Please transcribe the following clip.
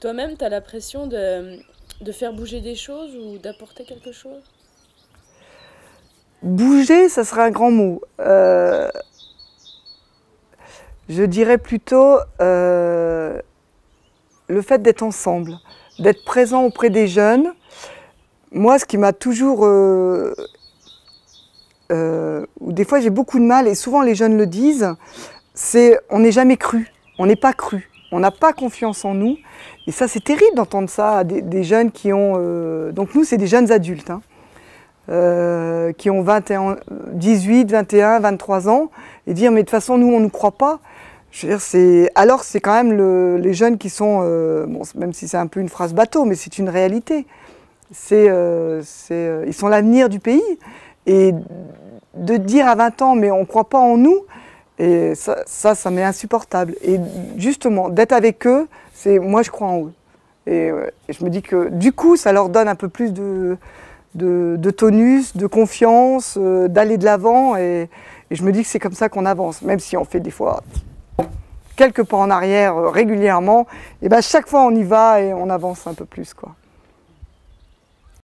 Toi-même, tu as la pression de, faire bouger des choses ou d'apporter quelque chose Bouger, ça serait un grand mot. Euh, je dirais plutôt euh, le fait d'être ensemble, d'être présent auprès des jeunes. Moi, ce qui m'a toujours... Euh, des fois j'ai beaucoup de mal, et souvent les jeunes le disent, c'est on n'est jamais cru, on n'est pas cru. On n'a pas confiance en nous. Et ça, c'est terrible d'entendre ça à des, jeunes qui ont... Euh, donc nous, c'est des jeunes adultes, hein, euh, qui ont 21, 18, 21, 23 ans, et dire, mais de toute façon, nous, on ne nous croit pas. Je veux dire, alors c'est quand même les jeunes qui sont, euh, même si c'est un peu une phrase bateau, mais c'est une réalité. ils sont l'avenir du pays. Et de dire à 20 ans, mais on ne croit pas en nous, et ça, ça, m'est insupportable. Et justement, d'être avec eux, c'est moi, je crois en eux. Et, euh, je me dis que du coup, ça leur donne un peu plus de, tonus, de confiance, euh, d'aller de l'avant. Et, je me dis que c'est comme ça qu'on avance, même si on fait des fois quelques pas en arrière euh, régulièrement. Et ben chaque fois, on y va et on avance un peu plus, quoi.